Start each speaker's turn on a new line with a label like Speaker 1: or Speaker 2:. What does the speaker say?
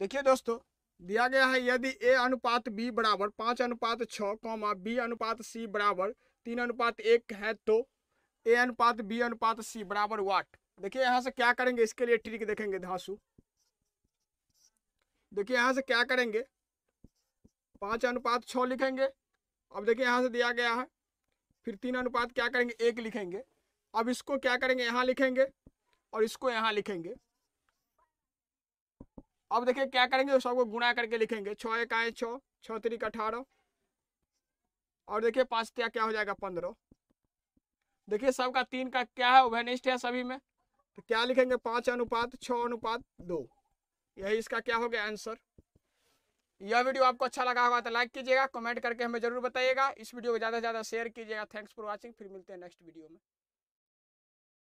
Speaker 1: देखिए दोस्तों दिया गया है यदि ए अनुपात बी बराबर पाँच अनुपात छः कौमा बी अनुपात सी बराबर तीन अनुपात एक है तो ए अनुपात बी अनुपात सी बराबर वाट देखिए यहाँ से क्या करेंगे इसके लिए ट्रिक देखेंगे धासु देखिए यहाँ से क्या करेंगे पाँच अनुपात छः लिखेंगे अब देखिए यहाँ से दिया गया है फिर तीन अनुपात क्या करेंगे एक लिखेंगे अब इसको क्या करेंगे यहाँ लिखेंगे और इसको यहाँ लिखेंगे अब देखिए क्या करेंगे सबको गुणा करके लिखेंगे छः एकाएँ छः छ तरीक अठारह और देखिए पांच त्या क्या हो जाएगा पंद्रह देखिए सबका तीन का क्या है उभयनिष्ठ है सभी में तो क्या लिखेंगे पांच अनुपात छ अनुपात दो यही इसका क्या हो गया आंसर यह वीडियो आपको अच्छा लगा होगा तो लाइक कीजिएगा कमेंट करके हमें जरूर बताइएगा इस वीडियो को ज़्यादा से ज़्यादा शेयर कीजिएगा थैंक्स फॉर वॉचिंग फिर मिलते हैं नेक्स्ट वीडियो में